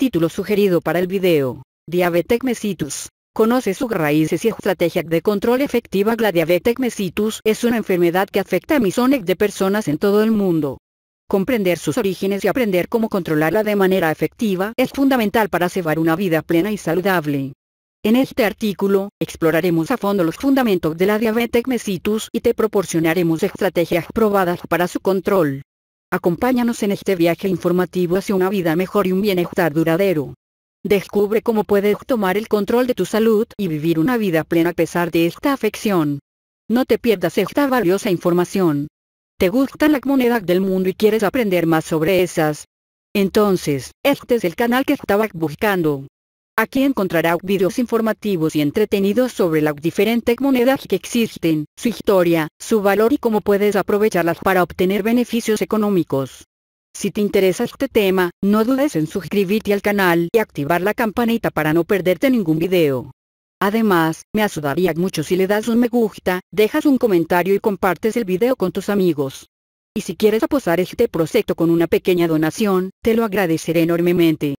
Título sugerido para el video. Diabetec mesitus. Conoce sus raíces y estrategias de control efectiva. La diabetes Mesitus es una enfermedad que afecta a millones de personas en todo el mundo. Comprender sus orígenes y aprender cómo controlarla de manera efectiva es fundamental para llevar una vida plena y saludable. En este artículo, exploraremos a fondo los fundamentos de la diabetes Mesitus y te proporcionaremos estrategias probadas para su control. Acompáñanos en este viaje informativo hacia una vida mejor y un bienestar duradero. Descubre cómo puedes tomar el control de tu salud y vivir una vida plena a pesar de esta afección. No te pierdas esta valiosa información. ¿Te gusta la monedas del mundo y quieres aprender más sobre esas? Entonces, este es el canal que estabas buscando. Aquí encontrará videos informativos y entretenidos sobre las diferentes monedas que existen, su historia, su valor y cómo puedes aprovecharlas para obtener beneficios económicos. Si te interesa este tema, no dudes en suscribirte al canal y activar la campanita para no perderte ningún video. Además, me ayudaría mucho si le das un me gusta, dejas un comentario y compartes el video con tus amigos. Y si quieres aposar este proyecto con una pequeña donación, te lo agradeceré enormemente.